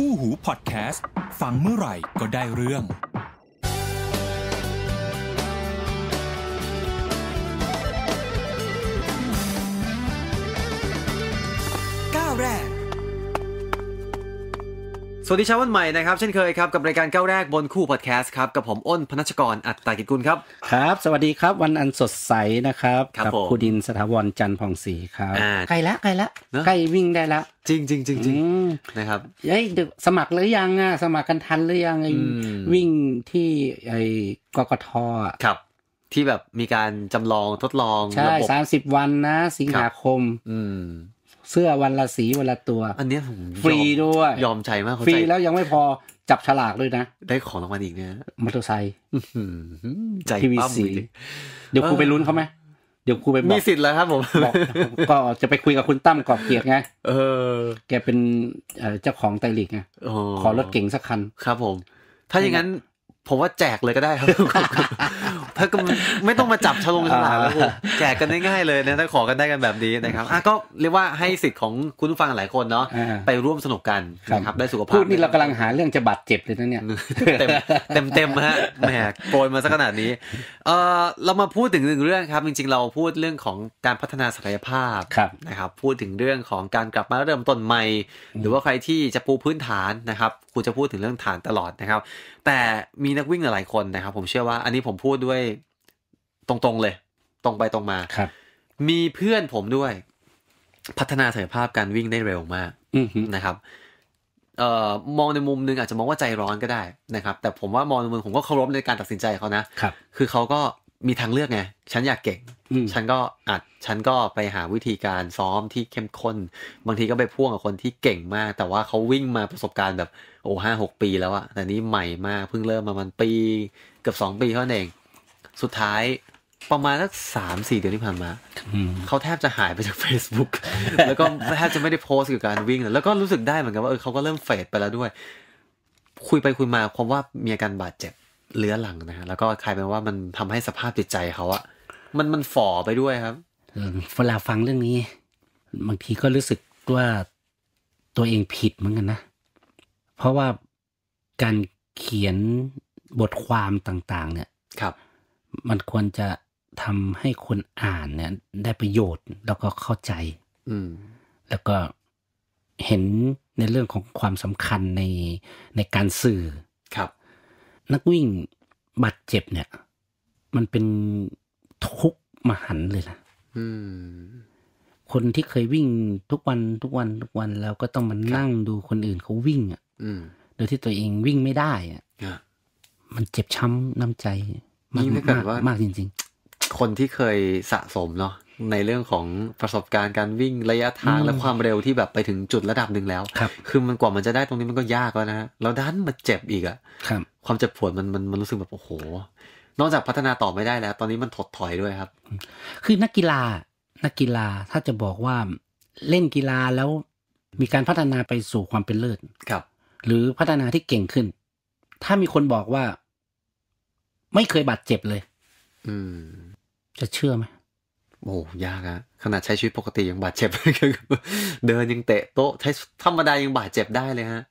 คู่หูพอดแคสต์ ฟังเมื่อไหร่ก็ได้เรื่องก้าวแรกสวัสดีเช้าวันใหม่นะครับเช่นเคยครับกับ รายการก้าวแรกบนคู่พอดแคสต์ครับ กับผมอ้นพนัชกรอัตตากิจกุลครับ ครับสวัสดีครับ วันอันสดใสนะครับครับคุณดินสถาวรจันทร์ผ่องศรีครับใกล้ละใกล้ละใกล้วิ่งได้ละจริงจริงจริงจริงนะครับเฮ้เด็กสมัครหรือยังอ่ะสมัครกันทันหรือยังไอ้วิ่งที่ไอ้กกทครับ ที่แบบมีการจำลองทดลองใช่สามสิบวันนะสิงหาคมอืมเสื้อวันละสีวันละตัว อันนี้ผมฟรีด้วย ยอมใจมากฟรีแล้วยังไม่พอจับฉลากด้วยนะ ได้ของรางวัลอีกเนี่ยมอเตอร์ไซค์ทีวีสีเดี๋ยวครูไปลุ้นเขาไหมเดี๋ยวครูไปบอกมีสิทธิ์แล้วครับผม ก็จะไปคุยกับคุณตั้มกอบเกียรติไง เออ แกเป็นเจ้าของไตลิกไงขอรถเก่งสักคัน ครับผม ถ้าอย่างนั้นผมว่าแจกเลยก็ได้ครับถ้าก็ไม่ต้องมาจับชลงฉลากแล้วแจกกันง่ายๆเลยนะถ้าขอกันได้กันแบบนี้นะครับอ่ะก็เรียกว่าให้สิทธิ์ของคุณผู้ฟังหลายคนเนาะไปร่วมสนุกกันนะครับได้สุขภาพพูดนี่เรากำลังหาเรื่องจะบาดเจ็บเลยนะเนี่ยเต็มเต็มเต็มฮะแหมโปรยมาสักขนาดนี้เออเรามาพูดถึงหนึ่งเรื่องครับ จริงๆเราพูดเรื่องของการพัฒนาศักยภาพนะครับ พูดถึงเรื่องของการกลับมาเริ่มต้นใหม่ หรือว่าใครที่จะปูพื้นฐานนะครับคุณจะพูดถึงเรื่องฐานตลอดนะครับ แต่มีนักวิ่งหลายคนนะครับ ผมเชื่อว่าอันนี้ผมพูดด้วย ตรงๆเลย ตรงไปตรงมาครับ มีเพื่อนผมด้วย พัฒนาศักยภาพการวิ่งได้เร็วมากนะครับ เอ่อมองในมุมนึงอาจจะมองว่าใจร้อนก็ได้ นะครับ แต่ผมว่า มองในมุมผมก็เคารพในการตัดสินใจเขานะครับ คือเขาก็มีทางเลือกไงฉันอยากเก่ง ฉันก็อัดฉันก็ไปหาวิธีการซ้อมที่เข้มข้น บางทีก็ไปพ่วงกับคนที่เก่งมาก แต่ว่าเขาวิ่งมาประสบการณ์แบบโอ้ห้าหกปีแล้วอะแต่นี้ใหม่มากเพิ่งเริ่มมามันปี เกือบสองปีเท่านั้นเอง สุดท้ายประมาณสักสามสี่เดือนที่ผ่านมาเขาแทบจะหายไปจาก Facebook แล้วก็แทบจะไม่ได้โพสต์เกี่ยวกับการวิ่งแล้วก็รู้สึกได้เหมือนกันว่าเออเขาก็เริ่มเฟดไปแล้วด้วย คุยไปคุยมาความว่ามีอาการบาดเจ็บเลื้อหลังนะฮะแล้วก็กลายเป็นว่ามันทำให้สภาพจิตใจเขาอะมันมันฝ่อไปด้วยครับเวลาฟังเรื่องนี้ บางทีก็รู้สึกว่าตัวเองผิดเหมือนกันนะเพราะว่าการเขียนบทความต่าง ๆ เนี่ย ครับ มันควรจะทำให้คนอ่าน เนี่ย ได้ประโยชน์ แล้วก็เข้าใจ อืมแล้วก็เห็นในเรื่องของความสำคัญในในการสื่อครับนักวิ่งบาดเจ็บเนี่ย มันเป็นทุกมหันเลยนะคนที่เคยวิ่งทุกวันทุกวันทุกวันแล้วก็ต้องมานั่งดูคนอื่นเขาวิ่งอ่ะโดยที่ตัวเองวิ่งไม่ได้อ่ะมันเจ็บช้ำ น้ำใจมากมากจริงๆ คนที่เคยสะสมเนาะในเรื่องของประสบการณ์การวิ่งระยะทางและความเร็วที่แบบไปถึงจุดระดับหนึ่งแล้ว ครับ คือมันกว่ามันจะได้ตรงนี้มันก็ยากแล้วนะฮะแล้วดันมาเจ็บอีกอะครับ ความเจ็บปวดมันมันมันรู้สึกแบบโอ้โห นอกจากพัฒนาต่อไม่ได้แล้ว ตอนนี้มันถดถอยด้วยครับ คือนักกีฬา นักกีฬาถ้าจะบอกว่าเล่นกีฬาแล้วมีการพัฒนาไปสู่ความเป็นเลิศ ครับ หรือพัฒนาที่เก่งขึ้น ถ้ามีคนบอกว่าไม่เคยบาดเจ็บเลย อืม จะเชื่อไหมโอ้ยากอะขนาดใช้ชีวิตปกติยังบาดเจ็บเดินยังเตะโต๊ะใช้ธรรมดายังบาดเจ็บได้เลยฮะ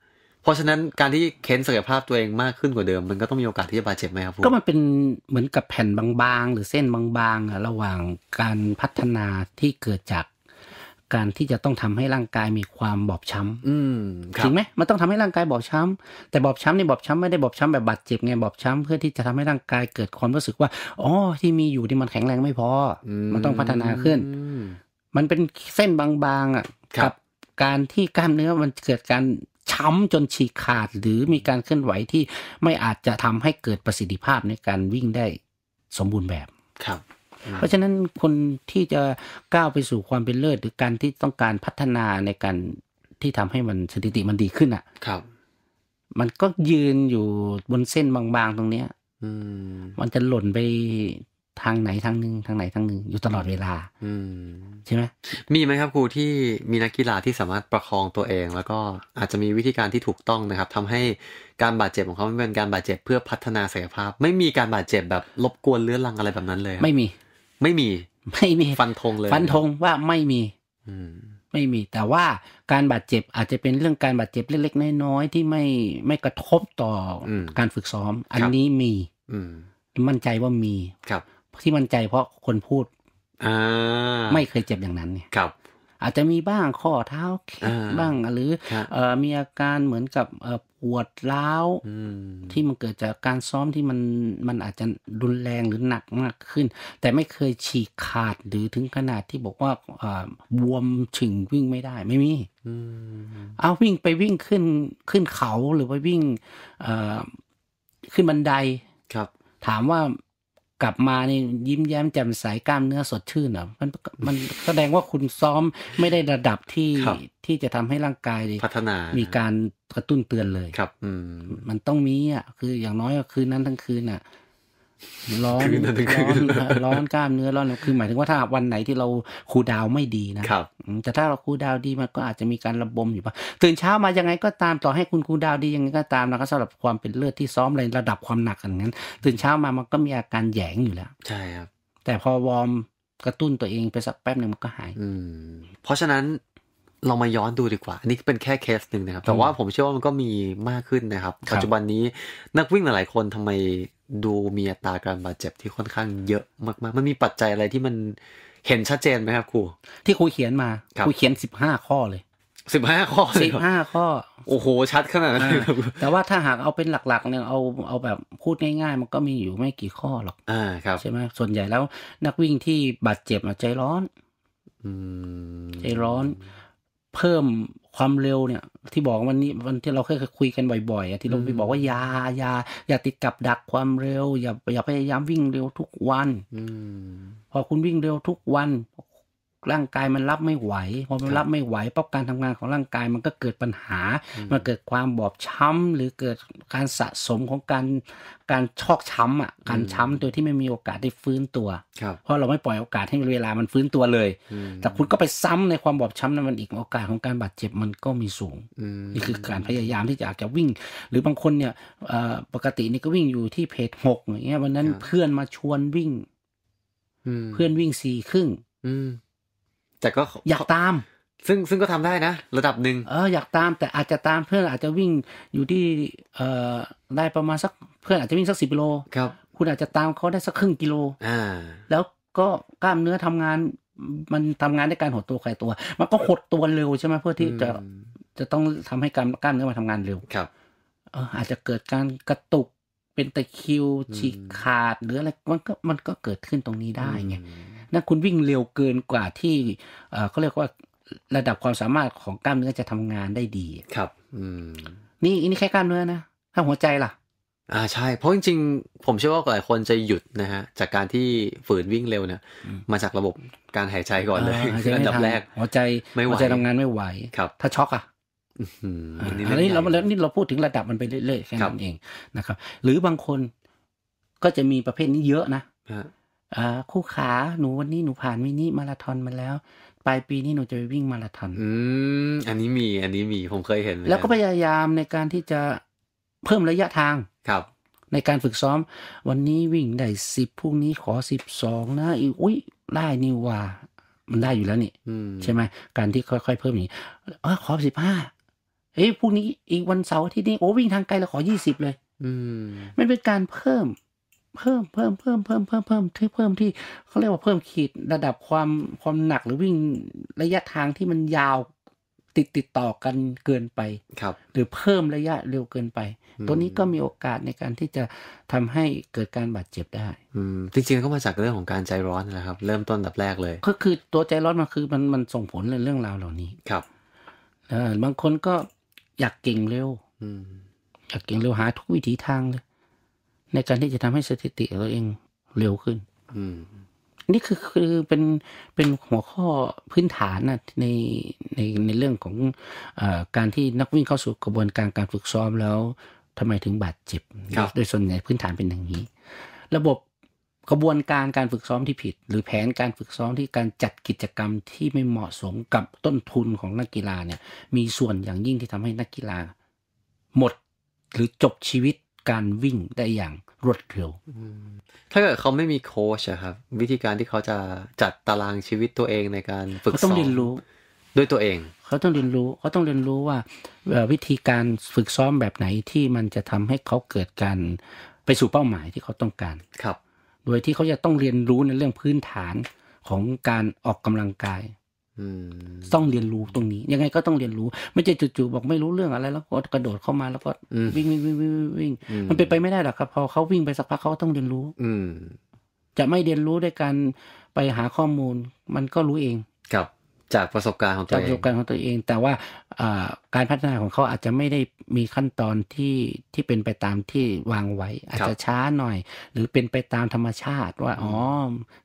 เพราะฉะนั้นการที่เค้นศักยภาพตัวเองมากขึ้นกว่าเดิม มันก็ต้องมีโอกาสที่จะบาดเจ็บไหมครับก็มันเป็นเหมือนกับแผ่นบางๆ หรือเส้นบางๆระหว่างการพัฒนาที่เกิดจากการที่จะต้องทำให้ร่างกายมีความบอบช้ำจริงไหมมันต้องทำให้ร่างกายบอบช้ำแต่บอบช้ำนี่บอบช้ำไม่ได้บอบช้ำแบบบาดเจ็บไงบอบช้ำเพื่อที่จะทำให้ร่างกายเกิดความรู้สึกว่า อ๋อที่มีอยู่ที่มันแข็งแรงไม่พอมันต้องพัฒนาขึ้นมันเป็นเส้นบางๆอ่ะกับ การที่กล้ามเนื้อมันเกิดการช้ำจนฉีกขาด หรือมีการเคลื่อนไหวที่ไม่อาจจะทำให้เกิดประสิทธิภาพในการวิ่งได้สมบูรณ์แบบครับเพราะฉะนั้นคนที่จะก้าวไปสู่ความเป็นเลิศหรือการที่ต้องการพัฒนาในการที่ทำให้มันสถิติมันดีขึ้นอ่ะ ครับ มันก็ยืนอยู่บนเส้นบางๆตรงเนี้ย อืมันจะหล่นไปทางไหนทางหนึ่งทางไหน ทางหนึ่งอยู่ตลอดเวลาอใช่ไหมมีไหมครับครูที่มีนักกีฬาที่สามารถประคองตัวเอง แล้วก็อาจจะมีวิธีการที่ถูกต้องนะครับ ทำให้การบาดเจ็บของเขาไม่เป็นการบาดเจ็บเพื่อพัฒนาศักยภาพ ไม่มีการบาดเจ็บแบบรบกวนเรื้อรังอะไรแบบนั้นเลย ไม่มีไม่มีไม่มี ฟันธงเลย ฟันธงว่าไม่มี อืไม่มี แต่ว่าการบาดเจ็บอาจจะเป็นเรื่องการบาดเจ็บเล็ก ๆน้อยๆที่ไม่ไม่กระทบต่อการฝึกซ้อม อันนี้มี อืมั่นใจว่ามีครับที่มั่นใจเพราะคนพูดอไม่เคยเจ็บอย่างนั้นเนี่ยครับอาจจะมีบ้างข้อเท้าเข็ดบ้างหรือมีอาการเหมือนกับปวดร้าวที่มันเกิดจากการซ้อมที่มันมันอาจจะรุนแรงหรือหนักมากขึ้น แต่ไม่เคยฉีกขาดหรือถึงขนาดที่บอกว่าบวมฉึงวิ่งไม่ได้ไม่มีเอาวิ่งไปวิ่งขึ้นขึ้นเขาหรือไปวิ่งขึ้นบันไดครับถามว่ากลับมานี่ยิ้มแย้มแจ่มใสกล้ามเนื้อสดชื่นอ่ะมันมันแสดงว่าคุณซ้อมไม่ได้ระดับที่ที่จะทำให้ร่างกาย พัฒนา มีการกระตุ้นเตือนเลยครับ อืมันต้องมีอ่ะ คืออย่างน้อยคืนนั้นทั้งคืนอ่ะร้อนร้อนร้อนกล้ามเนื้อร้อนคือหมายถึงว่าถ้าวันไหนที่เราคูดาวไม่ดีนะครับแต่ถ้าเราคูดาวดีมันก็อาจจะมีการระบมอยู่บ้างตื่นเช้ามายังไงก็ตามต่อให้คุณคูดาวดียังไงก็ตามนะครับสำหรับความเป็นเลือดที่ซ้อมอะไรระดับความหนักอย่างนั้นตื่นเช้ามามันก็มีอาการแยงอยู่แล้วใช่ครับแต่พอวอร์มกระตุ้นตัวเองไปสักแป๊บหนึ่งมันก็หายอืม เพราะฉะนั้นเรามาย้อนดูดีกว่าอันนี้เป็นแค่เคสหนึ่งนะครับแต่ว่าผมเชื่อว่ามันก็มีมากขึ้นนะครับ ปัจจุบันนี้นักวิ่งหลายคนทำไมดูมีอัตราการบาดเจ็บที่ค่อนข้างเยอะมากๆ มันมีปัจจัยอะไรที่มันเห็นชัดเจนไหมครับ ครูที่ครูเขียนมาครูเขียนสิบห้าข้อเลยสิบห้าข้อสิบห้าข้อ โอ้โหชัดขนาดนั้นแต่ว่าถ้าหากเอาเป็นหลักๆเนี่ยเอาเอาแบบพูดง่ายๆ มันก็มีอยู่ไม่กี่ข้อหรอกอ่าครับ ใช่ไหมส่วนใหญ่แล้ว นักวิ่งที่บาดเจ็บใจร้อนใจร้อนเพิ่มความเร็วเนี่ยที่บอกวันนี้วันที่เราเคยคุยกันบ่อยๆที่เราไปบอกว่าอย่าอย่าอย่าติดกับดักความเร็ว อย่าอย่าพยายามวิ่งเร็วทุกวันอพอคุณวิ่งเร็วทุกวันร่างกายมันรับไม่ไหวพอมันรับไม่ไหวปั๊บการทำงานของร่างกายมันก็เกิดปัญหา มันเกิดความบอบช้ำหรือเกิดการสะสมของการการชอกช้ำอ่ะ การช้ำโดยที่ไม่มีโอกาสได้ฟื้นตัวเพราะเราไม่ปล่อยโอกาสให้เวลามันฟื้นตัวเลย แต่คุณก็ไปซ้ำในความบอบช้ำนั้นมันอีกโอกาสของการบาดเจ็บมันก็มีสูง นี่คือการพยายามที่จะอยากจะวิ่ง หรือบางคนเนี่ยปกตินี่ก็วิ่งอยู่ที่เพจหกอย่างเงี้ยวันนั้นเพื่อนมาชวนวิ่งเพื่อนวิ่งสี่ครึ่งแต่ก็อยากตาม ซึ่งซึ่งก็ทำได้นะระดับหนึ่งเอออยากตามแต่อาจจะตามเพื่อนอาจจะวิ่งอยู่ที่ เอ่อได้ประมาณสักเพื่อนอาจจะวิ่งสักสิบกิโลครับ คุณอาจจะตามเขาได้สักครึ่งกิโลอ่าแล้วก็กล้ามเนื้อทำงาน มันทำงานด้วยการหดตัวไกลตัว มันก็หดตัวเร็ว ใช่ไหมเพื่อที่จะจะต้องทำให้กล้ามกล้ามเนื้อมาทำงานเร็วครับ เอออาจจะเกิดการกระตุกเป็นตะคิวฉีกขาดหรืออะไรมันก็มันก็เกิดขึ้นตรงนี้ได้ไงนั่นคุณวิ่งเร็วเกินกว่าที่เขาเรียกว่าระดับความสามารถของกล้ามเนื้อจะทำงานได้ดี ครับ อืม นี่อันนี้แค่กล้ามเนื้อนะถ้าหัวใจล่ะ อ่าใช่ เพราะจริงๆ ผมเชื่อว่าหลายคนจะหยุดนะฮะ จากการที่ฝืนวิ่งเร็วเนี่ย มาจากระบบการหายใจก่อนเลยอันดับแรก หัวใจไม่ไหวหัวใจทำงานไม่ไหวครับ ถ้าช็อกอ่ะอันนี้เรานี่เราพูดถึงระดับมันไปเรื่อยๆแค่นั้นเองนะครับ หรือบางคนก็จะมีประเภทนี้เยอะนะคู่ขา หนูวันนี้หนูผ่านมินิมาราทอนมาแล้วปลายปีนี้หนูจะไปวิ่งมาราทอนอืม อันนี้มี อันนี้มีผมเคยเห็นแล้วก็พยายามในการที่จะเพิ่มระยะทางครับ ในการฝึกซ้อมวันนี้วิ่งได้สิบพรุ่งนี้ขอสิบสองนะ อีกอุ้ยได้นี่ว่ามันได้อยู่แล้วนี่ใช่ไหม การที่ค่อยๆเพิ่มอย่างนี้เออขอสิบห้าเอ้ยพรุ่งนี้อีกวันเสาร์ที่นี่โอ้วิ่งทางไกลแล้วขอยี่สิบเลย อืมไม่เป็นการเพิ่มเพิ่มเพิ่มเพิ่มเพิ่มเพิ่มเพิ่มที่เพิ่มที่เขาเรียกว่าเพิ่มขีดระดับความความหนักหรือวิ่งระยะทางที่มันยาวติดติดต่อกันเกินไปครับ หรือเพิ่มระยะเร็วเกินไป ตัวนี้ก็มีโอกาสในการที่จะทำให้เกิดการบาดเจ็บได้ อืม จริงๆก็มาจากเรื่องของการใจร้อนนะครับ เริ่มต้นดับแรกเลย ก็คือตัวใจร้อนมันคือมันมันส่งผลในเรื่องราวเหล่านี้ครับเออบางคนก็อยากเก่งเร็ว อืมอยากเก่งเร็วหาทุกวิถีทางเลยในการที่จะทำให้สถิติเราเองเร็วขึ้น อืมนี่คือคือเป็นเป็นหัวข้อพื้นฐานนะในในในเรื่องของอการที่นักวิ่งเข้าสู่กระบวนการการฝึกซ้อมแล้วทำไมถึงบาดเจ็บโดยส่วนใหญ่พื้นฐานเป็นอย่างนี้ ระบบกระบวนการการฝึกซ้อมที่ผิด หรือแผนการฝึกซ้อมที่การจัดกิจกรรมที่ไม่เหมาะสมกับต้นทุนของนักกีฬาเนี่ย มีส่วนอย่างยิ่งที่ทำให้นักกีฬา หมดหรือจบชีวิตการวิ่งได้อย่างรวดเร็วถ้าเกิดเขาไม่มีโค้ชครับ วิธีการที่เขาจะจัดตารางชีวิตตัวเองในการฝึกซ้อมต้องเรียนรู้ด้วยตัวเอง เขาต้องเรียนรู้ เขาต้องเรียนรู้ว่าวิธีการฝึกซ้อมแบบไหนที่มันจะทำให้เขาเกิดการไปสู่เป้าหมายที่เขาต้องการครับ โดยที่เขาจะต้องเรียนรู้ในเรื่องพื้นฐานของการออกกำลังกายต้องเรียนรู้ตรงนี้ ยังไงก็ต้องเรียนรู้ไม่ใช่จู่ๆบอกไม่รู้เรื่องอะไรแล้วก็กระโดดเข้ามาแล้วก็ วิ่งวิ่งวิ่งวิ่งวิ่งมันเป็นไปไม่ได้หรอกครับ พอเขาวิ่งไปสักพักเขาต้องเรียนรู้ อืจะไม่เรียนรู้ด้วยการไปหาข้อมูลมันก็รู้เองครับจากประสบการณ์ของตัวเองประสบการณ์ของตัวเอง แต่ว่าการพัฒนาของเขาอาจจะไม่ได้มีขั้นตอนที่ที่เป็นไปตามที่วางไว้ อาจจะช้าหน่อย หรือเป็นไปตามธรรมชาติว่าอ๋อ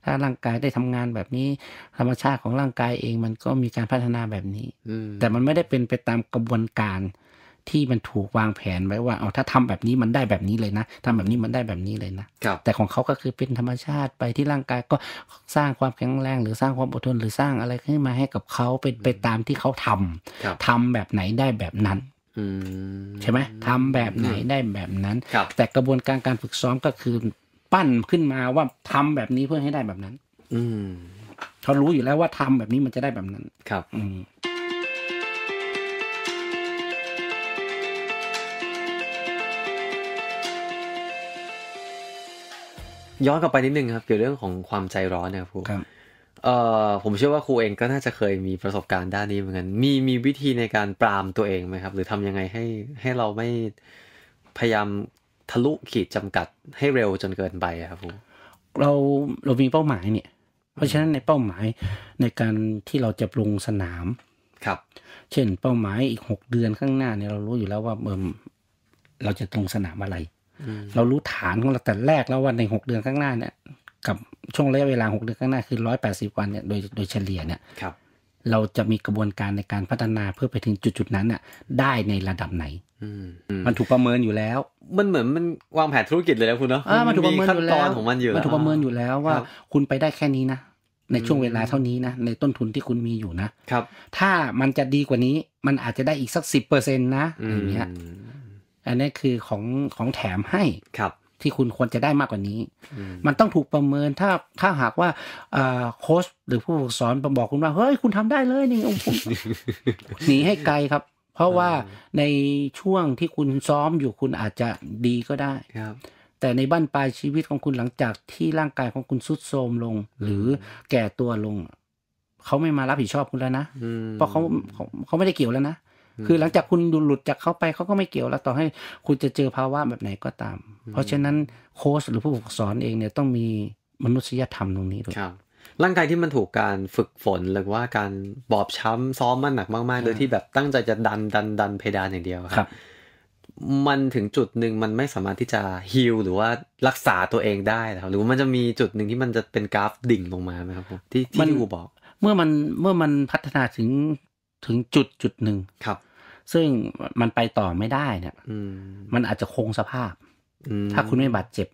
ถ้าร่างกายได้ทำงานแบบนี้ธรรมชาติของร่างกายเองมันก็มีการพัฒนาแบบนี้แต่มันไม่ได้เป็นไปตามกระบวนการที่มันถูกวางแผนไว้ว่าเอาถ้าทำแบบนี้มันได้แบบนี้เลยนะทำแบบนี้มันได้แบบนี้เลยนะแต่ของเขาก็คือเป็นธรรมชาติไปที่ร่างกายก็สร้างความแข็งแรง หรือสร้างความอดทนหรือสร้างอะไรขึ้นมาให้กับเขาเป็นไปตามที่เขาทำ ทำแบบไหนได้แบบนั้นใช่ไหมทำแบบไหนได้แบบนั้น แต่กระบวนการการฝึกซ้อมก็คือปั้นขึ้นมาว่าทำแบบนี้เพื่อให้ได้แบบนั้น อืเขารู้อยู่แล้วว่าทำแบบนี้มันจะได้แบบนั้น ครับ อืย้อนกลับไปนิดนึงครับเกี่ยวเรื่องของความใจร้อนนะครับครูครับเอ่อผมเชื่อว่าครูเองก็น่าจะเคยมีประสบการณ์ด้านนี้เหมือนกันมีมีวิธีในการปรามตัวเองไหมครับหรือทำยังไงให้ให้เราไม่พยายามทะลุขีดจำกัดให้เร็วจนเกินไปครับครูเราเรามีเป้าหมายเนี่ย เพราะฉะนั้นในเป้าหมายในการที่เราจะปรุงสนามครับ เช่น เป้าหมายอีกหกเดือนข้างหน้าเนี่ยเรารู้อยู่แล้วว่าเออเราจะตรงสนามอะไรเรารู้ฐานของเราแต่แรกแล้วว่าในหกเดือนข้างหน้าเนี่ยกับช่วงระยะเวลาหกเดือนข้างหน้า คือร้อยแปดสิบวันเนี่ยโดยโดยเฉลี่ยเนี่ย ครับ เราจะมีกระบวนการในการพัฒนาเพื่อไปถึงจุดจุดนั้นน่ะได้ในระดับไหนมันถูกประเมินอยู่แล้ว มันเหมือนมันวางแผนธุรกิจเลยแล้วคุณเนาะมันถูกประเมินอยู่แล้วของมันอยู่มันถูกประเมินอยู่แล้วว่าคุณไปได้แค่นี้นะในช่วงเวลาเท่านี้นะในต้นทุนที่คุณมีอยู่นะ ครับ ถ้ามันจะดีกว่านี้มันอาจจะได้อีกสักสิบเปอร์เซ็นต์นะอย่างเงี้ยอันนี้คือของของแถมให้ครับ ที่คุณควรจะได้มากกว่านี้ มันต้องถูกประเมินถ้าถ้าหากว่าโค้ชหรือผู้ฝึกสอนบอกคุณว่าเฮ้ยคุณทำได้เลยนี่หนีให้ไกลครับ เพราะว่าในช่วงที่คุณซ้อมอยู่คุณอาจจะดีก็ได้ ครับ แต่ในบั้นปลายชีวิตของคุณหลังจากที่ร่างกายของคุณสุดโทมลง หรือแก่ตัวลง เขาไม่มารับผิดชอบคุณแล้วนะเพราะเขาเขาไม่ได้เกี่ยวแล้วนะคือหลังจากคุณดูหลุดจากเขาไปเขาก็ไม่เกี่ยวแล้วต่อให้คุณจะเจอภาวะแบบไหนก็ตาม เพราะฉะนั้นโค้ชหรือผู้ฝึกสอนเองเนี่ยต้องมีมนุษยธรรมตรงนี้ด้วยร่างกายที่มันถูกการฝึกฝนหรือว่าการบอบช้ำซ้อมมันหนักมาก ๆ โดยที่แบบตั้งใจจะดันดันดันเพดานอย่างเดียวครับ มันถึงจุดหนึ่งมันไม่สามารถที่จะฮิลหรือว่ารักษาตัวเองได้หรือว่ามันจะมีจุดหนึ่งที่มันจะเป็นกราฟดิ่งลงมาไหมครับ ที่ที่ครูบอก เมื่อมันเมื่อมันพัฒนาถึงถึงจุดจุดหนึ่งครับซึ่งมันไปต่อไม่ได้เนี่ยมันอาจจะคงสภาพถ้าคุณไม่บาดเจ็บ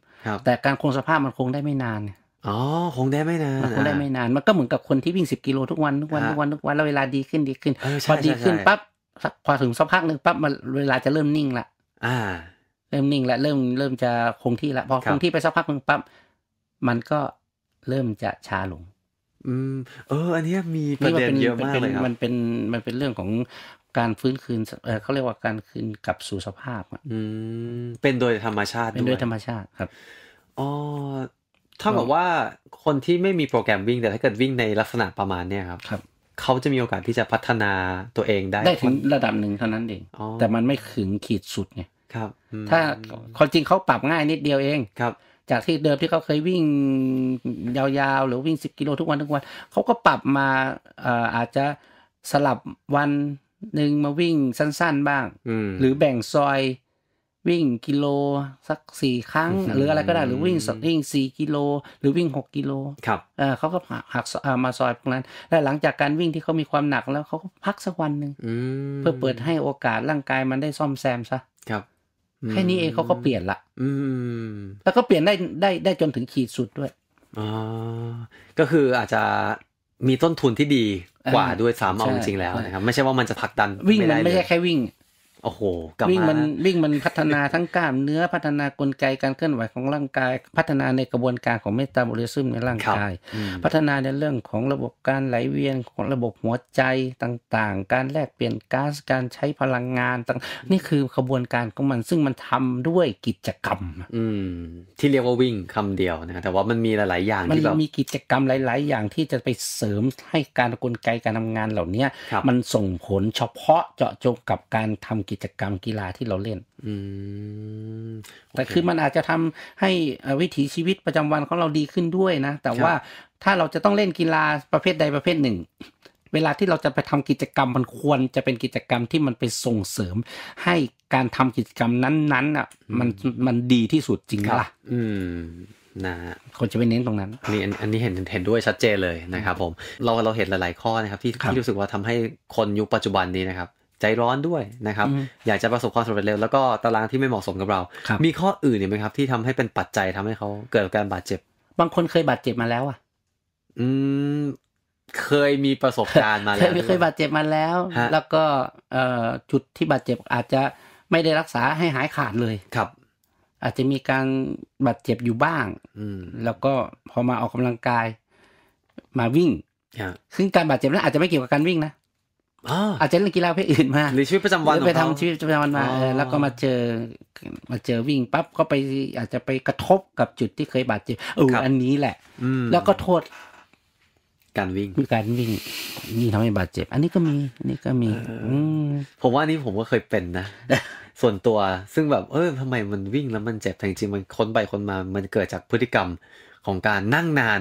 แต่การคงสภาพมันคงได้ไม่นาน อ๋อ คงได้ไม่นานมันคงได้ไม่นาน มันก็เหมือนกับคนที่วิ่งสิบกิโลทุกวันทุกวันทุกวันทุกวันแล้วเวลาดีขึ้นดีขึ้นพอดีขึ้นปั๊บ พอถึงสักพักหนึ่งปั๊บมันเวลาจะเริ่มนิ่งละอ่า เริ่มนิ่งละเริ่มเริ่มจะคงที่ละพอคงที่ไปสักพักหนึ่งปั๊บ มันก็เริ่มจะชาลง อืม เออ อันนี้มีประเด็นเยอะมากเลยครับ มันเป็นมันเป็นเรื่องของการฟื้นคืนเขาเรียกว่าการคืนกลับสู่สภาพอืมเป็นโดยธรรมชาติ เป็นโดยธรรมชาติครับ อ๋อถ้าแบบว่าคนที่ไม่มีโปรแกรมวิ่ง แต่ถ้าเกิดวิ่งในลักษณะประมาณเนี้ย ครับครับเขาจะมีโอกาสที่จะพัฒนาตัวเองได้ได้ถึงระดับหนึ่งเท่านั้นเอง แต่มันไม่ถึงขีดสุดไง ครับ ถ้าความจริงเขาปรับง่ายนิดเดียวเองครับ จากที่เดิมที่เขาเคยวิ่งยาวๆหรือวิ่งสิบกิโลทุกวันทุกวัน เขาก็ปรับมาอาจจะสลับวันหนึ่งมาวิ่งสั้นๆบ้างหรือแบ่งซอย วิ่งกิโลสักสี่ครั้งหรืออะไรก็ได้ หรือวิ่งสักวิ่งสี่กิโล หรือวิ่งหกกิโลครับเขาก็หักมาซอยพวกนั้นและหลังจากการวิ่งที่เขามีความหนักแล้วเขาก็พักสักวันหนึ่งเพื่อเปิดให้โอกาสร่างกายมันได้ซ่อมแซมซะครับแค่นี้เองเขาก็เปลี่ยนละ อืแล้วก็เปลี่ยนได้ได้ได้จนถึงขีดสุดด้วยอ๋อก็คืออาจจะมีต้นทุนที่ดีกว่าด้วยซ้ำเอาจริงแล้วนะครับ ไม่ใช่ว่ามันจะผลักดันวิ่งมันไม่ใช่แค่วิ่งโอ้โหกลับมาวิ่งมันวิ่งมันพัฒนาทั้งกล้ามเนื้อพัฒนากลไกการเคลื่อนไหวของร่างกาย พัฒนาในกระบวนการของเมตาบอลิซึมในร่างกาย พัฒนาในเรื่องของระบบการไหลเวียนของระบบหัวใจต่าง ๆ การแลกเปลี่ยนก๊าซการใช้พลังงานต่างนี่คือกระบวนการของมันซึ่งมันทำด้วยกิจกรรมอืมที่เรียกว่าวิ่งคำเดียวนะแต่ว่ามันมีหลายๆอย่างที่แบบมีกิจกรรมหลาย ๆ อย่างที่จะไปเสริมให้การกลไกการทำงานเหล่านี้มันส่งผลเฉพาะเจาะจงกับการทำกิกิจกรรมกีฬาที่เราเล่น อืมแต่คือมันอาจจะทำให้วิถีชีวิตประจำวันของเราดีขึ้นด้วยนะ แต่ว่าถ้าเราจะต้องเล่นกีฬาประเภทใดประเภทหนึ่ง เวลาที่เราจะไปทำกิจกรรม มันควรจะเป็นกิจกรรมที่มันไปส่งเสริม ให้การทำกิจกรรมนั้นๆอ่ะมันมันดีที่สุดจริงล่ะ อืมนะคนจะไปเน้นตรงนั้นนี่อันนี้เห็นเห็นด้วยชัดเจนเลยนะครับ ผม เราเราเห็นหลายๆ ข้อนะครับที่ที่รู้สึกว่าทำให้คนยุคปัจจุบันนี้นะครับใจร้อนด้วยนะครับ อยากจะประสบความสำเร็จเร็วแล้วก็ตารางที่ไม่เหมาะสมกับเรา มีข้ออื่นอีกไหมครับที่ทำให้เป็นปัจจัยทำให้เขาเกิดการบาดเจ็บ บางคนเคยบาดเจ็บมาแล้วอ่ะ อืม เคยมีประสบการณ์มาแล้ว เคยบาดเจ็บมาแล้ว แล้วก็เออจุดที่บาดเจ็บอาจจะไม่ได้รักษาให้หายขาดเลย ครับ อาจจะมีการบาดเจ็บอยู่บ้าง อืแล้วก็พอมาออกกำลังกาย มาวิ่งซึ่งการบาดเจ็บนั้นอาจจะไม่เกี่ยวกับการวิ่งนะอาจจะเล่นกีฬาเพศอื่นมา หรือชีวิตประจำวันไปทำชีวิตประจำวันมาแล้วก็มาเจอ มาเจอวิ่งปั๊บก็ไปอาจจะไปกระทบกับจุดที่เคยบาดเจ็บเอออันนี้แหละแล้วก็โทษ การวิ่งการวิ่งนี่ทำให้บาดเจ็บ อันนี้ก็มีอันนี้ก็มีอืผมว่านี่ผมก็เคยเป็นนะส่วนตัวซึ่งแบบ เออทำไมมันวิ่งแล้วมันเจ็บแต่จริงมันค้นไปค้นมา มันเกิดจากพฤติกรรมของการนั่งนาน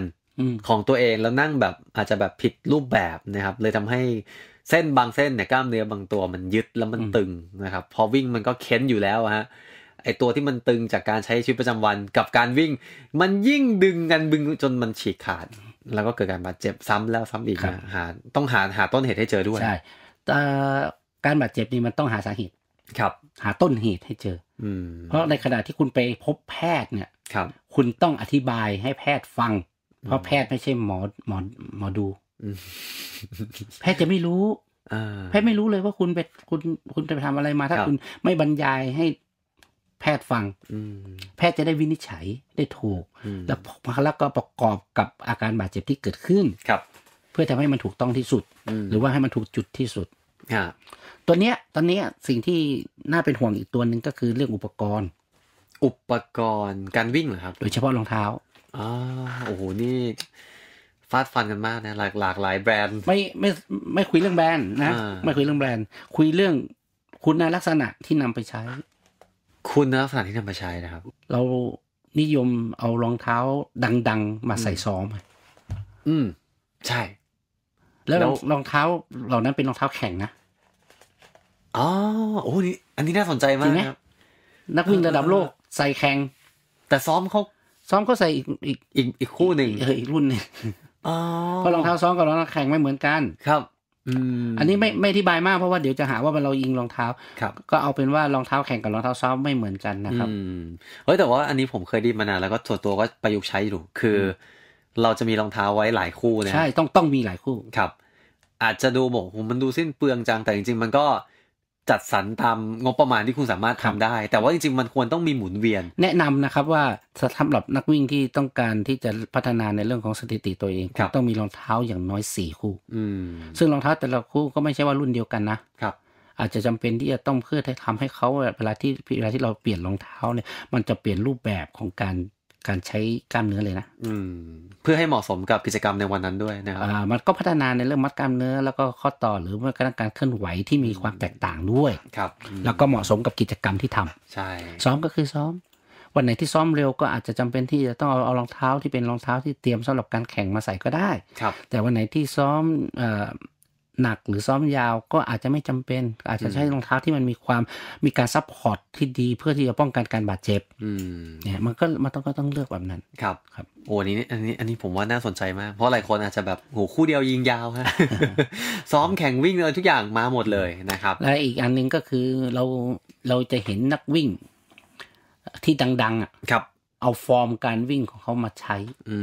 ของตัวเองแล้วนั่งแบบ อาจจะแบบผิดรูปแบบนะครับ เลยทำให้เส้นบางเส้นเนี่ยกล้ามเนื้อบางตัวมันยึดแล้วมันตึงนะครับ พอวิ่งมันก็เค้นอยู่แล้วฮะไอตัวที่มันตึงจากการใช้ชีวิตประจำวันกับการวิ่ง มันยิ่งดึงกันบึงจนมันฉีกขาด แล้วก็เกิดการบาดเจ็บซ้ำแล้วซ้ำอีกนะหาต้องหาหาต้นเหตุให้เจอด้วยใช่แต่การบาดเจ็บนี่มันต้องหาสาเหตุครับ หาต้นเหตุให้เจอ อืเพราะในขณะที่คุณไปพบแพทย์เนี่ยครับ คุณต้องอธิบายให้แพทย์ฟัง เพราะแพทย์ไม่ใช่หมอหมอหมอดูแพทย์จะไม่รู้ แพทย์ไม่รู้เลยว่าคุณไปคุณคุณจะไปทำอะไรมา ถ้าคุณไม่บรรยายให้แพทย์ฟังแพทย์จะได้วินิจฉัยได้ถูกแล้วแล้วก็ประกอบกับอาการบาดเจ็บที่เกิดขึ้น ครับ เพื่อทำให้มันถูกต้องที่สุด หรือว่าให้มันถูกจุดที่สุดตัวเนี้ย ตอนเนี้ยสิ่งที่น่าเป็นห่วงอีกตัวหนึ่งก็คือเรื่องอุปกรณ์ อุปกรณ์การวิ่งเหรอครับ โดยเฉพาะรองเท้า อ๋อ โอ้โห นี่ฟาดฟันกันมากนะหลากหลากหลายแบรนด์ ไม่ไม่ไม่คุยเรื่องแบรนด์ นะ ไม่คุยเรื่องแบรนด์ คุยเรื่อง คุณลักษณะที่นำไปใช้ คุณลักษณะที่นำไปใช้นะครับ เรานิยมเอารองเท้าดังๆมาใส่ซ้อมอืมใช่ แล้วรองเท้า เหล่านั้นเป็นรองเท้าแข่งนะอ๋อโอ้นี่อันนี้น่าสนใจมากจรหมนักวิ่งระดับโลกใส่แข่งแต่ซ้อมเขาซ้อมเขาใส่อีกอีกอีกคู่หนึ่งเอออีกรุ่นหนึ่งเพราะรองเท้าซ้อมกับรองเท้าแข่งไม่เหมือนกันครับอันนี้ไม่ไม่อธิบายมากเพราะว่าเดี๋ยวจะหาว่าเราอิงรองเท้าก็เอาเป็นว่ารองเท้าแข่งกับรองเท้าซ้อมไม่เหมือนกันนะครับเฮ้ยแต่ว่าอันนี้ผมเคยด้มานานแล้วก็ส่วนตัวก็ประยุกต์ใช้อยู่คือ เราจะมีรองเท้าไว้หลายคู่นะใช่ต้องต้องมีหลายคู่ครับ อาจจะดูบอกมันดูสิ้นเปลืองจังแต่จริงๆมันก็จัดสรรตามงบประมาณที่คุณสามารถทำได้ แต่ว่าจริง ๆ มันควรต้องมีหมุนเวียน แนะนำนะครับว่าสำหรับนักวิ่งที่ต้องการที่จะพัฒนาในเรื่องของสถิติตัวเองต้องมีรองเท้าอย่างน้อยสี่คู่ซึ่งรองเท้าแต่ละคู่ก็ไม่ใช่ว่ารุ่นเดียวกันนะครับ อาจจะจำเป็นที่จะต้องเพื่อทำให้เขาเวลาที่เวลาที่เราเปลี่ยนรองเท้าเนี่ยมันจะเปลี่ยนรูปแบบของการการใช้กล้ามเนื้อเลยนะอืมเพื่อให้เหมาะสมกับกิจกรรมในวันนั้นด้วยนะครับอ่ามันก็พัฒนาในเรื่องมัดกล้ามเนื้อแล้วก็ข้อต่อหรือว่าการเคลื่อนไหวที่มีความแตกต่างด้วยครับ แล้วก็เหมาะสมกับกิจกรรมที่ทำใช่ซ้อมก็คือซ้อม วันไหนที่ซ้อมเร็วก็อาจจะจำเป็นที่จะต้องเอารองเท้าที่เป็นรองเท้าที่เตรียมสำหรับการแข่งมาใส่ก็ได้ ครับ แต่วันไหนที่ซ้อมเอ่อหนัก หรือซ้อมยาวก็อาจจะไม่จำเป็น อาจจะใช้รองเท้าที่มันมีความมีการซับพอร์ตที่ดีเพื่อที่จะป้องกันการบาดเจ็บเนี่ยมันก็มันต้องก็ต้องเลือกแบบนั้นครับครับ โอ้นี้อันนี้อันนี้ผมว่าน่าสนใจมากเพราะหลายคนอาจจะแบบโหคู่เดียวยิงยาวฮะซ้อมแข่งวิ่งเลยทุกอย่างมาหมดเลยนะครับและอีกอันนึงก็คือเราเราจะเห็นนักวิ่งที่ดังๆอ่ะครับเอาฟอร์มการวิ่งของเขามาใช้ อื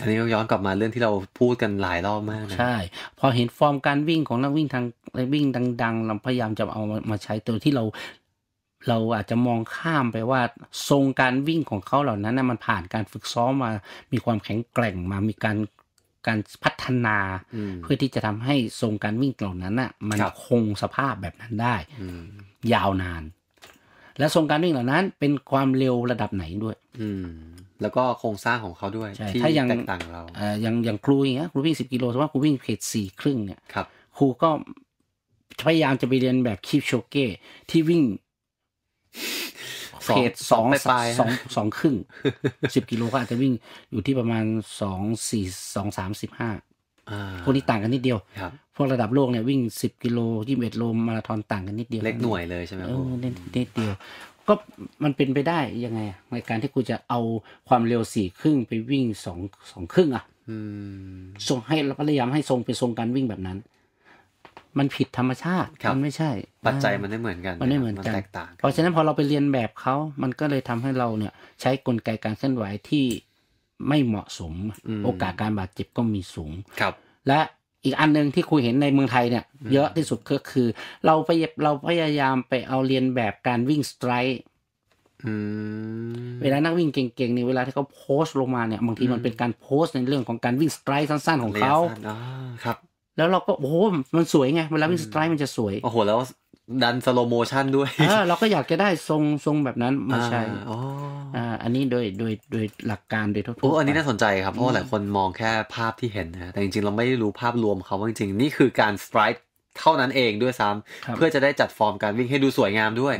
อันนี้ย้อนกลับมาเรื่องที่เราพูดกันหลายรอบมากใช่ พอเห็นฟอร์มการวิ่งของนักวิ่งทางนักวิ่งดังๆ เราพยายามจะเอามาใช้ตัวที่เราเราอาจจะมองข้ามไปว่าทรงการวิ่งของเขาเหล่านั้นนะมันผ่านการฝึกซ้อมมา มีความแข็งแกร่งมา มีการการพัฒนา เพื่อที่จะทำให้ทรงการวิ่งเหล่านั้นน่ะมันคงสภาพแบบนั้นได้ยาวนานและทรงการวิ่งเหล่านั้นเป็นความเร็วระดับไหนด้วย อืม แล้วก็โครงสร้างของเขาด้วย ที่แตกต่างเราอ่าอย่างอย่างครูอย่างเงี้ยครูวิ่งสิบกิโลสมมติว่าครูวิ่งเขตสี่ครึ่งเนี่ยครับ ครูก็พยายามจะไปเรียนแบบคีบโชเก้ที่วิ่งเขตสองสายสองสองครึ่งสิบกิโลก็อาจจะวิ่งอยู่ที่ประมาณสองสี่สองสามสิบห้าพวกนี้ต่างกันนิดเดียว พวกระดับโลกเนี่ยวิ่ง 10 กิโลยี่สิบเอ็ดโล มาราธอนต่างกันนิดเดียว เล็กหน่วยเลยใช่ไหมครับเลนนิดเดียว ก็มันเป็นไปได้ยังไงในการที่กูจะเอาความเร็วสี่ครึ่งไปวิ่งสองสองครึ่งอ่ะทรงให้พยายามให้ทรงเป็นทรงการวิ่งแบบนั้น มันผิดธรรมชาติ มันไม่ใช่ ปัจจัยมันไม่เหมือนกัน มันไม่เหมือนกันแตกต่าง เพราะฉะนั้นพอเราไปเรียนแบบเขา มันก็เลยทำให้เราเนี่ย ใช้กลไกการเคลื่อนไหวที่ไม่เหมาะสมโอกาสการบาดเจ็บก็มีสูงครับ และอีกอันหนึ่งที่คุยเห็นในเมืองไทยเนี่ย เยอะที่สุดก็คือเราไปเราพยายามไปเอาเรียนแบบการวิ่งสไตร์เวลานักวิ่งเก่งๆเนี่ยเวลาที่เขาโพสต์ลงมาเนี่ยบางทีมันเป็นการโพสต์ในเรื่องของการวิ่งสไตร์สั้นๆของเขาครับ แล้วเราก็โอ้โห มันสวยไง เวลาวิ่งสไตร์มันจะสวยโอ้โหแล้วดันสโลโมชันด้วยเราก็อยากจะได้ทรงทรงแบบนั้นมาใช่อ่าอันนี้โดยโดยโดยหลักการโดยทั่วไปโอ้อันนี้น่าสนใจครับ เพราะหลายคนมองแค่ภาพที่เห็นนะ แต่จริงๆ เราไม่รู้ภาพรวมเขาว่าจริงๆนี่คือการสไตร์เท่านั้นเองด้วยซ้ำเพื่อจะได้จัดฟอร์มการวิ่งให้ดูสวยงามด้วย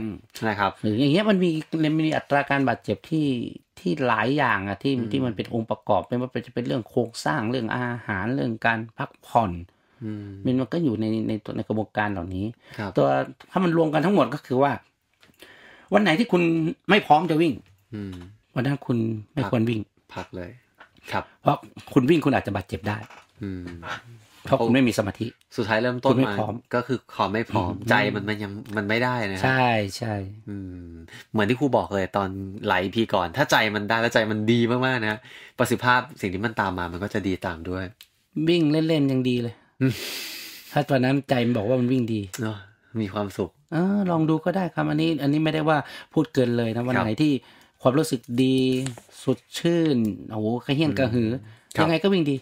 นะครับหรืออย่างเงี้ยมันมีมันมีอัตราการบาดเจ็บที่ที่หลายอย่างอะที่ที่มันเป็นองค์ประกอบไม่ว่าจะเป็นเรื่องโครงสร้างเรื่องอาหารเรื่องการพักผ่อนมันมันก็อยู่ในในตัวในกระบวนการเหล่านี้ตัวถ้ามันรวมกันทั้งหมดก็คือว่า วันไหนที่คุณไม่พร้อมจะวิ่ง อืวันนั้นคุณไม่ควรวิ่งพักเลย ครับ เพราะคุณวิ่งคุณอาจจะบาดเจ็บได้ อืเพราะคุณไม่มีสมาธิ สุดท้ายเริ่มต้นมาก็คือความไม่พร้อมใจมันมันยังมันไม่ได้นะใช่ใช่เหมือนที่ครูบอกเลย ตอนไหลพีก่อน ถ้าใจมันได้แล้วใจมันดีมากๆนะประสิทธิภาพสิ่งที่มันตามมามันก็จะดีตามด้วย วิ่งเล่นๆยังดีเลยถ้าตอนนั้นใจมันบอกว่ามันวิ่งดี เนาะมีความสุขอลองดูก็ได้ครับอันนี้ อันนี้ไม่ได้ว่าพูดเกินเลยนะ วันไหนที่ความรู้สึกดีสดชื่นโอ้โหกระเฮี้ยนกระหือ ยังไงก็วิ่งดี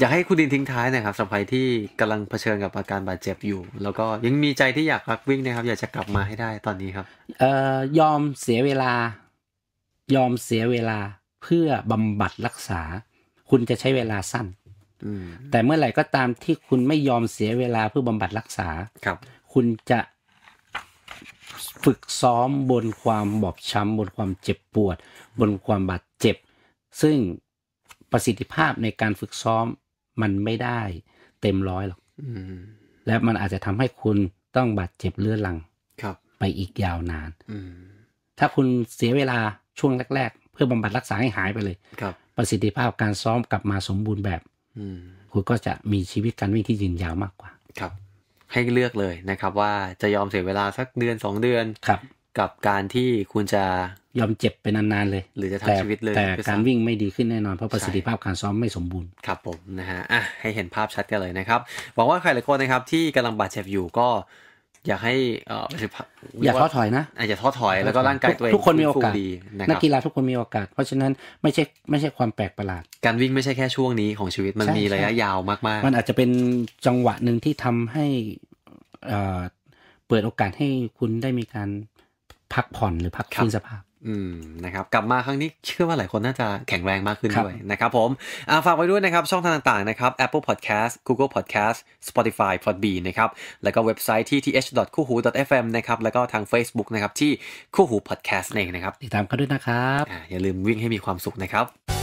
อยากให้คุณดินทิ้งท้ายนะครับสำหรับที่กำลังเผชิญกับอาการบาดเจ็บอยู่ แล้วก็ยังมีใจที่อยากรักวิ่งนะครับ อยากจะกลับมาให้ได้ตอนนี้ครับเอ่อยอมเสียเวลา ยอมเสียเวลาเพื่อบำบัดรักษา คุณจะใช้เวลาสั้นแต่เมื่อไหร่ก็ตามที่คุณไม่ยอมเสียเวลาเพื่อบำบัดรักษาครับ คุณจะฝึกซ้อมบนความบอบช้ำบนความเจ็บปวด บนความบาดเจ็บ ซึ่งประสิทธิภาพในการฝึกซ้อมมันไม่ได้เต็มร้อยหรอกและมันอาจจะทำให้คุณต้องบาดเจ็บเลือดลังไปอีกยาวนานถ้าคุณเสียเวลาช่วงแรกๆเพื่อบำบัดรักษาให้หายไปเลยประสิทธิภาพการซ้อมกลับมาสมบูรณ์แบบคุณก็จะมีชีวิตการวิ่งที่ยืนยาวมากกว่า ครับ ให้เลือกเลยนะครับ ว่าจะยอมเสียเวลาสักเดือนสองเดือนครับ กับการที่คุณจะ ยอมเจ็บไปนานๆ เลย หรือจะทำชีวิตเลย แต่การวิ่งไม่ดีขึ้นแน่นอนเพราะประสิทธิภาพการซ้อมไม่สมบูรณ์ ครับผมนะฮะ อ่ะให้เห็นภาพชัดกันเลยนะครับหวังว่าใครหลายคนนะครับที่กำลังบาดเจ็บอยู่ก็อยากให้เอออย่าท้อถอยนะ อย่าท้อถอย แล้วก็ร่างกายตัวเองทุกคนมีโอกาสนักกีฬาทุกคนมีโอกาส เพราะฉะนั้นไม่ใช่ไม่ใช่ความแปลกประหลาด การวิ่งไม่ใช่แค่ช่วงนี้ของชีวิต มันมีระยะยาวมากๆ มันอาจจะเป็นจังหวะหนึ่งที่ทำให้เปิดโอกาสให้คุณได้มีการพักผ่อนหรือพักคืนสภาพอืม นะครับ กลับมาครั้งนี้เชื่อว่าหลายคนน่าจะแข็งแรงมากขึ้นด้วยนะครับผมฝากไว้ด้วยนะครับช่องทางต่างๆนะครับ Apple Podcast Google Podcast Spotify Podbean นะครับ แล้วก็เว็บไซต์ที่ th คู่หู fm นะครับ แล้วก็ทาง Facebook นะครับที่คู่หู podcast เองนะครับติดตามกันด้วยนะครับออย่าลืมวิ่งให้มีความสุขนะครับ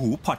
หูพอด